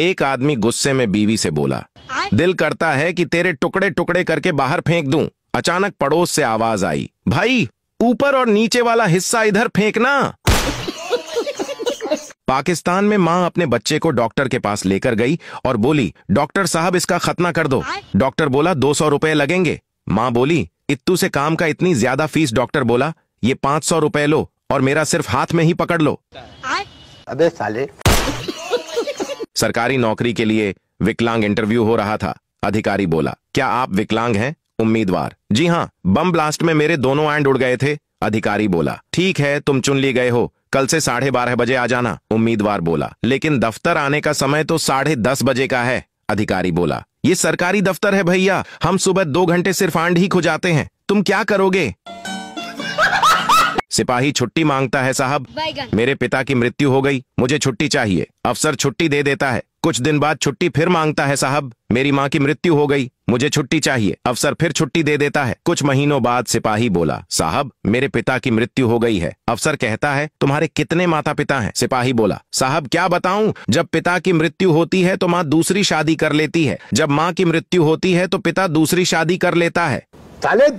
एक आदमी गुस्से में बीवी से बोला दिल करता है कि तेरे टुकड़े टुकड़े करके बाहर फेंक दूं। अचानक पड़ोस से आवाज आई भाई ऊपर और नीचे वाला हिस्सा इधर फेंकना पाकिस्तान में माँ अपने बच्चे को डॉक्टर के पास लेकर गई और बोली डॉक्टर साहब इसका खतना कर दो डॉक्टर बोला दो सौ रुपए लगेंगे माँ बोली इतू से काम का इतनी ज्यादा फीस डॉक्टर बोला ये पाँच सौ रुपए लो और मेरा सिर्फ हाथ में ही पकड़ लो अबे साले सरकारी नौकरी के लिए विकलांग इंटरव्यू हो रहा था अधिकारी बोला क्या आप विकलांग हैं उम्मीदवार जी हाँ बम ब्लास्ट में मेरे दोनों एंड उड़ गए थे अधिकारी बोला ठीक है तुम चुन लिए गए हो कल से साढ़े बारह बजे आ जाना उम्मीदवार बोला लेकिन दफ्तर आने का समय तो साढ़े दस बजे का है अधिकारी बोला ये सरकारी दफ्तर है भैया हम सुबह दो घंटे सिर्फ आंड ही खुजाते हैं तुम क्या करोगे सिपाही छुट्टी मांगता है साहब मेरे पिता की मृत्यु हो गई मुझे छुट्टी चाहिए अफसर छुट्टी दे देता है कुछ दिन बाद छुट्टी फिर मांगता है साहब मेरी माँ की मृत्यु हो गई मुझे छुट्टी चाहिए अफसर फिर छुट्टी दे देता है कुछ महीनों बाद सिपाही बोला साहब मेरे पिता की मृत्यु हो गई है अफसर कहता है तुम्हारे कितने माता पिता हैं सिपाही बोला साहब क्या बताऊं जब पिता की मृत्यु होती है तो माँ दूसरी शादी कर लेती है जब माँ की मृत्यु होती है तो पिता दूसरी शादी कर लेता है ताले